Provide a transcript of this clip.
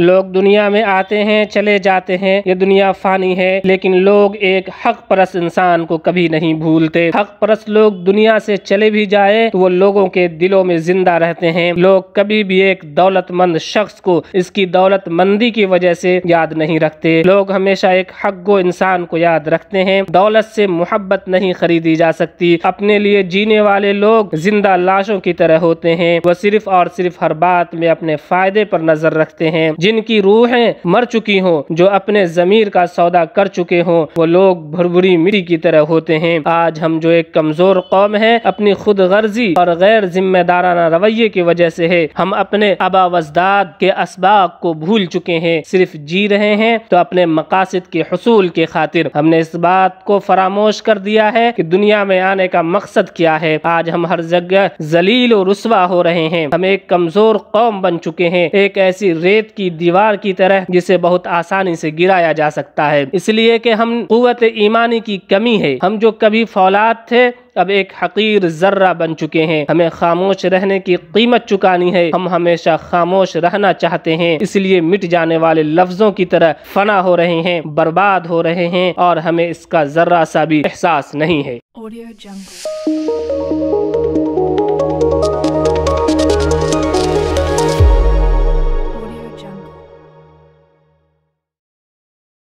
लोग दुनिया में आते हैं चले जाते हैं ये दुनिया फानी है लेकिन लोग एक हक परस इंसान को कभी नहीं भूलते हक परस लोग दुनिया से चले भी जाए तो वो लोगों के दिलों में जिंदा रहते हैं लोग कभी भी एक दौलतमंद शख्स को इसकी दौलतमंदी की वजह से याद नहीं रखते लोग हमेशा एक हक गो इंसान को याद रखते हैं दौलत से मोहब्बत नहीं खरीदी जा सकती अपने लिए जीने वाले लोग जिंदा लाशों की तरह होते हैं वो सिर्फ और सिर्फ हर बात में अपने फायदे पर नजर रखते हैं जिनकी रूहें मर चुकी हों जो अपने जमीर का सौदा कर चुके हों वो लोग भरभुरी मिट्टी की तरह होते हैं आज हम जो एक कमजोर कौम है अपनी खुद गर्जी और गैर जिम्मेदाराना रवैये की वजह से है हम अपने अबावजदाद के इसबाक को भूल चुके हैं सिर्फ जी रहे हैं तो अपने मकासद के हसूल के खातिर हमने इस बात को फरामोश कर दिया है कि दुनिया में आने का मकसद क्या है आज हम हर जगह जलील और रसवा हो रहे हैं हम एक कमजोर कौम बन चुके हैं एक ऐसी रेत की दीवार की तरह जिसे बहुत आसानी से गिराया जा सकता है इसलिए कि हम कुत ईमानी की कमी है हम जो कभी फौलाद थे अब एक हकीर जर्रा बन चुके हैं हमें खामोश रहने की कीमत चुकानी है हम हमेशा खामोश रहना चाहते हैं इसलिए मिट जाने वाले लफ्जों की तरह फना हो रहे हैं बर्बाद हो रहे हैं और हमें इसका जर्रा सा भी एहसास नहीं है